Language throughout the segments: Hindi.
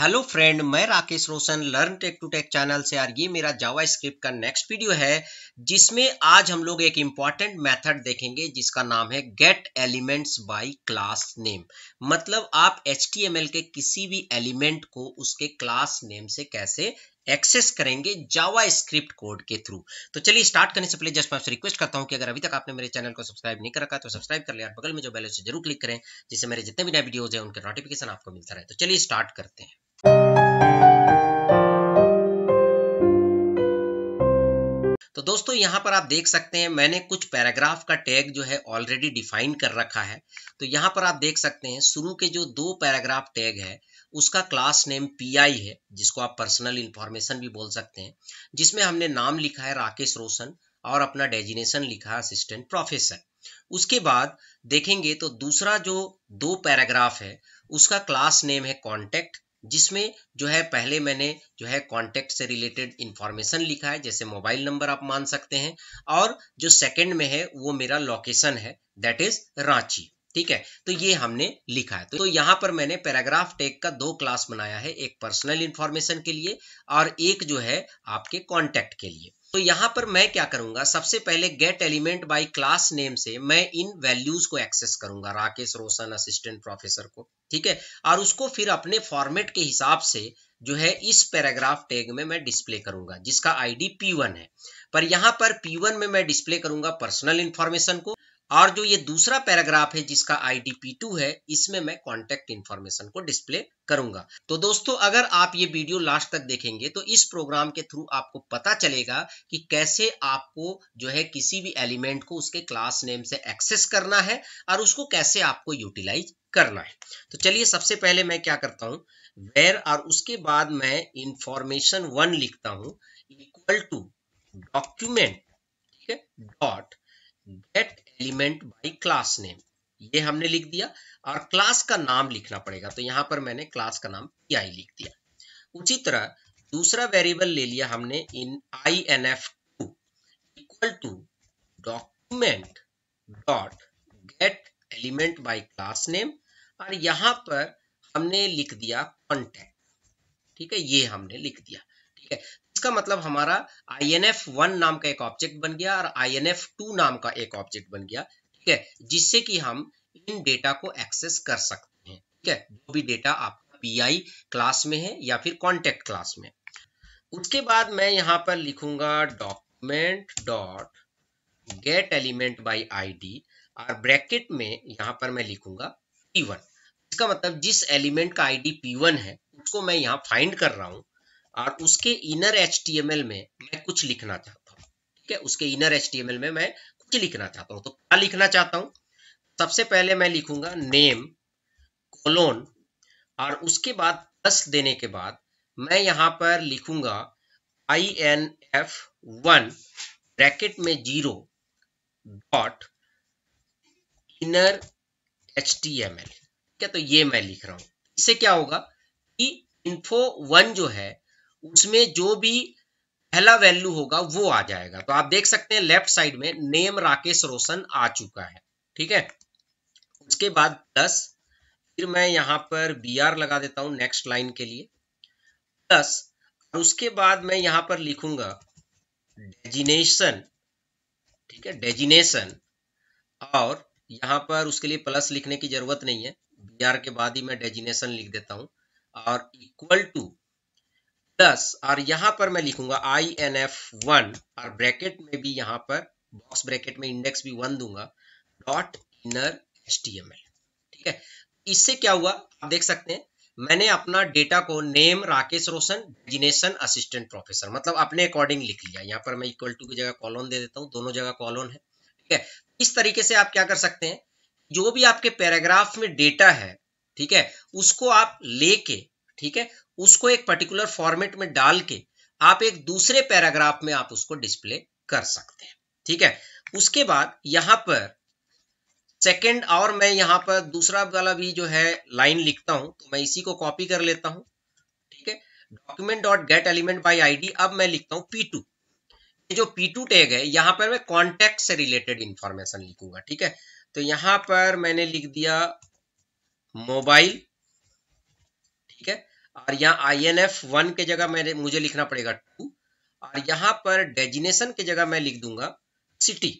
हेलो फ्रेंड मैं Rakesh Roshan learn tech to tech channel से यार ये मेरा जावा स्क्रिप्ट का नेक्स्ट वीडियो है जिसमें आज हम लोग एक इम्पॉर्टेंट मेथड देखेंगे जिसका नाम है get elements by class name मतलब आप एच के किसी भी एलिमेंट को उसके क्लास नेम से कैसे एक्सेस करेंगे जावा स्क्रिप्ट कोड के थ्रू तो चलिए स्टार्ट करने से पहले जस्ट मैं आपसे रिक्वेस्ट करता हूं कि अगर अभी तक आपने मेरे चैनल को सब्सक्राइब नहीं तो कर रखा तो सब्सक्राइब कर लिया बगल में जो बेल उसे जरूर क्लिक करें जिससे मेरे जितने भी नए वीडियोज हैं उनके नोटिफिकेशन आपको मिलता रहे तो चलिए स्टार्ट करते हैं दोस्तों यहाँ पर आप देख सकते हैं मैंने कुछ पैराग्राफ का टैग जो है ऑलरेडी डिफाइन कर रखा है तो यहाँ पर आप देख सकते हैं शुरू के जो दो पैराग्राफ टैग है उसका क्लास नेम पी है जिसको आप पर्सनल इन्फॉर्मेशन भी बोल सकते हैं जिसमें हमने नाम लिखा है राकेश रोशन और अपना डेजिनेशन लिखा असिस्टेंट प्रोफेसर उसके बाद देखेंगे तो दूसरा जो दो पैराग्राफ है उसका क्लास नेम है कॉन्टेक्ट जिसमें जो है पहले मैंने जो है कॉन्टेक्ट से रिलेटेड इंफॉर्मेशन लिखा है जैसे मोबाइल नंबर आप मान सकते हैं और जो सेकंड में है वो मेरा लोकेशन है दैट इज रांची ठीक है तो ये हमने लिखा है तो, यहां पर मैंने पैराग्राफ टेक का दो क्लास बनाया है एक पर्सनल इंफॉर्मेशन के लिए और एक जो है आपके कॉन्टेक्ट के लिए तो यहां पर मैं क्या करूंगा सबसे पहले get element by class name से मैं इन वैल्यूज को एक्सेस करूंगा राकेश रोशन असिस्टेंट प्रोफेसर को ठीक है और उसको फिर अपने फॉर्मेट के हिसाब से जो है इस पैराग्राफ टैग में मैं डिस्प्ले करूंगा जिसका आईडी P1 है पर यहां पर P1 में मैं डिस्प्ले करूंगा पर्सनल इंफॉर्मेशन को और जो ये दूसरा पैराग्राफ है जिसका आईडी टू है इसमें मैं कॉन्टेक्ट इन्फॉर्मेशन को डिस्प्ले करूंगा तो दोस्तों अगर आप ये वीडियो लास्ट तक देखेंगे तो इस प्रोग्राम के थ्रू आपको पता चलेगा कि कैसे आपको जो है किसी भी एलिमेंट को उसके क्लास नेम से एक्सेस करना है और उसको कैसे आपको यूटिलाइज करना है तो चलिए सबसे पहले मैं क्या करता हूँ वेर और उसके बाद मैं इंफॉर्मेशन वन लिखता हूँ इक्वल टू डॉक्यूमेंट ठीक है dot get element by class name ये हमने लिख दिया और क्लास का नाम लिखना पड़ेगा तो यहाँ पर मैंने क्लास का नाम पी आई लिख दिया उसी तरह दूसरा वेरिएबल ले लिया हमने इन I N F two equal to document dot get element by class name और यहाँ पर हमने लिख दिया कॉन्टैक्ट ठीक है ये हमने लिख दिया ठीक है इसका मतलब हमारा आई एन एफ वन नाम का एक ऑब्जेक्ट बन गया और आई एन एफ टू नाम का एक ऑब्जेक्ट बन गया ठीक है जिससे कि हम इन डेटा को एक्सेस कर सकते हैं ठीक है जो भी डेटा आपका पीआई क्लास में है या फिर कॉन्टेक्ट क्लास में उसके बाद मैं यहाँ पर लिखूंगा document dot get element by D और ब्रैकेट में यहाँ पर मैं लिखूंगा पी वन इसका मतलब जिस एलिमेंट का डी पी वन है उसको मैं यहाँ फाइंड कर रहा हूँ और उसके इनर एच में मैं कुछ लिखना चाहता हूँ ठीक है उसके इनर एच में मैं कुछ लिखना चाहता हूँ तो क्या लिखना चाहता हूँ सबसे पहले मैं लिखूंगा नेम कोलोन और उसके बाद प्लस देने के बाद मैं यहाँ पर लिखूंगा I N F one bracket में zero dot inner H T M L ठीक है तो ये मैं लिख रहा हूं इससे क्या होगा कि इन्फो वन जो है उसमें जो भी पहला वैल्यू होगा वो आ जाएगा तो आप देख सकते हैं लेफ्ट साइड में नेम राकेश रोशन आ चुका है ठीक है उसके बाद प्लस फिर मैं यहां पर बी आर लगा देता हूं नेक्स्ट लाइन के लिए प्लस और उसके बाद मैं यहां पर लिखूंगा डेजिनेशन ठीक है डेजिनेशन और यहां पर उसके लिए प्लस लिखने की जरूरत नहीं है बी आर के बाद ही मैं डेजिनेशन लिख देता हूं और इक्वल टू प्लस और यहां पर मैं लिखूंगा आई एन एफ वन और ब्रैकेट में भी यहां पर बॉक्स ब्रैकेट में इंडेक्स भी वन दूंगा डॉट इनर एच ठीक है इससे क्या हुआ आप देख सकते हैं मैंने अपना डेटा को name Rakesh Roshan designation assistant professor मतलब अपने अकॉर्डिंग लिख लिया यहाँ पर मैं इक्वल टू की जगह कॉलोन दे देता हूँ दोनों जगह कॉलोन है ठीक है इस तरीके से आप क्या कर सकते हैं जो भी आपके पैराग्राफ में डेटा है ठीक है उसको आप लेके ठीक है उसको एक पर्टिकुलर फॉर्मेट में डाल के आप एक दूसरे पैराग्राफ में आप उसको डिस्प्ले कर सकते हैं ठीक है उसके बाद यहां पर सेकेंड और मैं यहां पर दूसरा वाला भी जो है लाइन लिखता हूं तो मैं इसी को कॉपी कर लेता हूं ठीक है document dot get element by D अब मैं लिखता हूं टू जो P2 टैग है यहां पर मैं कॉन्टेक्ट से रिलेटेड इंफॉर्मेशन लिखूंगा ठीक है तो यहां पर मैंने लिख दिया मोबाइल ठीक है और यहाँ आई एन एफ वन के जगह मैंने मुझे लिखना पड़ेगा टू और यहाँ पर डेजिनेशन के जगह मैं लिख दूंगा सिटी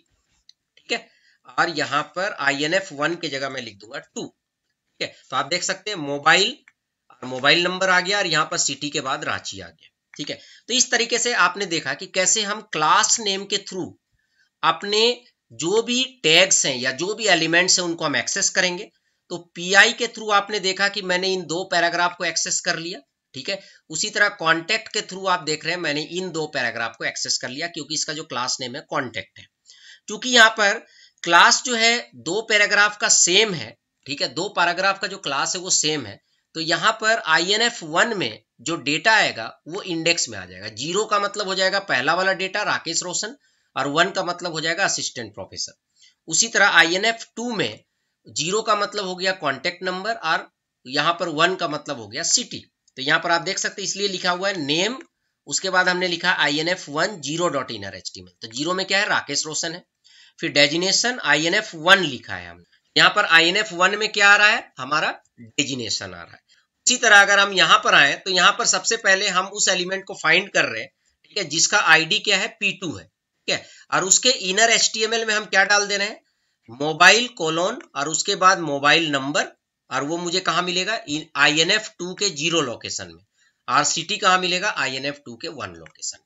ठीक है और यहाँ पर आई एन एफ वन के जगह मैं लिख दूंगा टू ठीक है तो आप देख सकते हैं मोबाइल और मोबाइल नंबर आ गया और यहाँ पर सिटी के बाद रांची आ गया ठीक है तो इस तरीके से आपने देखा कि कैसे हम क्लास नेम के थ्रू अपने जो भी टैग्स हैं या जो भी एलिमेंट्स हैं उनको हम एक्सेस करेंगे तो पी के थ्रू आपने देखा कि मैंने इन दो पैराग्राफ को एक्सेस कर लिया ठीक है उसी तरह कॉन्टेक्ट के थ्रू आप देख रहे हैं मैंने इन दो पैराग्राफ को एक्सेस कर लिया क्योंकि इसका जो क्लास नेम है कॉन्टेक्ट है क्योंकि यहां पर क्लास जो है दो पैराग्राफ का सेम है ठीक है दो पैराग्राफ का जो क्लास है वो सेम है तो यहां पर आई एन एफ वन में जो डेटा आएगा वो इंडेक्स में आ जाएगा जीरो का मतलब हो जाएगा पहला वाला डेटा राकेश रोशन और वन का मतलब हो जाएगा असिस्टेंट प्रोफेसर उसी तरह आई एन एफ टू में जीरो का मतलब हो गया कॉन्टेक्ट नंबर और यहां पर वन का मतलब हो गया सिटी तो यहां पर आप देख सकते हैं इसलिए लिखा हुआ है नेम उसके बाद हमने लिखा I N F one zero dot in H T तो जीरो में क्या है राकेश रोशन है फिर designation I N F one लिखा है हमने यहाँ पर आई एन एफ वन में क्या आ रहा है हमारा डेजिनेशन आ रहा है उसी तरह अगर हम यहाँ पर आए तो यहाँ पर सबसे पहले हम उस एलिमेंट को फाइंड कर रहे हैं ठीक है जिसका आईडी क्या है पी टू है ठीक है और उसके इनर एच में हम क्या डाल दे रहे हैं मोबाइल कोलोन और उसके बाद मोबाइल नंबर और वो मुझे कहा मिलेगा आई एन एफ टू के जीरो लोकेशन में सी टी कहा मिलेगा आई एन एफ टू के वन लोकेशन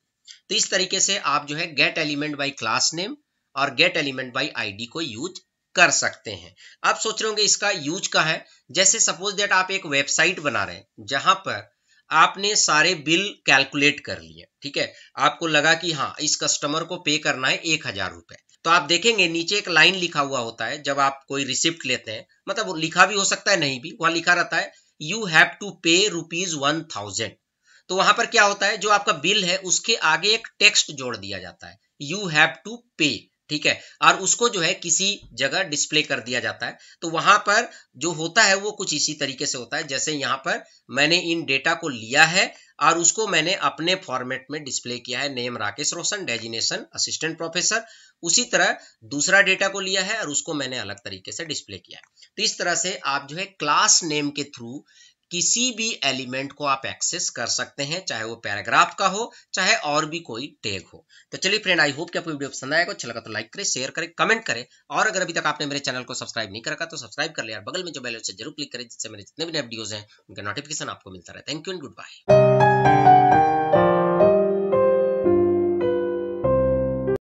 तो इस तरीके से आप जो है get element by class name और गेट एलिमेंट बाई डी को यूज कर सकते हैं आप सोच रहे होंगे इसका यूज का है जैसे सपोज दैट आप एक वेबसाइट बना रहे हैं जहां पर आपने सारे बिल कैलकुलेट कर लिए ठीक है आपको लगा कि हाँ इस कस्टमर को पे करना है एक हजार रुपए तो आप देखेंगे नीचे एक लाइन लिखा हुआ होता है जब आप कोई रिसिप्ट लेते हैं मतलब वो लिखा भी हो सकता है नहीं भी वहां लिखा रहता है you have to pay rupees one thousand तो वहां पर क्या होता है जो आपका बिल है उसके आगे एक टेक्स्ट जोड़ दिया जाता है यू हैव टू पे ठीक है और उसको जो है किसी जगह डिस्प्ले कर दिया जाता है तो वहां पर जो होता है वो कुछ इसी तरीके से होता है जैसे यहां पर मैंने इन डेटा को लिया है और उसको मैंने अपने फॉर्मेट में डिस्प्ले किया है name Rakesh Roshan designation assistant professor उसी तरह दूसरा डेटा को लिया है और उसको मैंने अलग तरीके से डिस्प्ले किया है तो इस तरह से आप जो है क्लास नेम के थ्रू किसी भी एलिमेंट को आप एक्सेस कर सकते हैं चाहे वो पैराग्राफ का हो चाहे और भी कोई टैग हो तो चलिए फ्रेंड आई होप कि आपको वीडियो पसंद आएगा अच्छा लगा तो लाइक करें शेयर करें कमेंट करें और अगर अभी तक आपने मेरे चैनल को सब्सक्राइब नहीं करा तो सब्सक्राइब कर लिया और बगल में जो बेल उसे जरूर क्लिक करें जिससे मेरे जितने भी नए वीडियोज हैं उनका नोटिफिकेशन आपको मिलता रहे thank you and good bye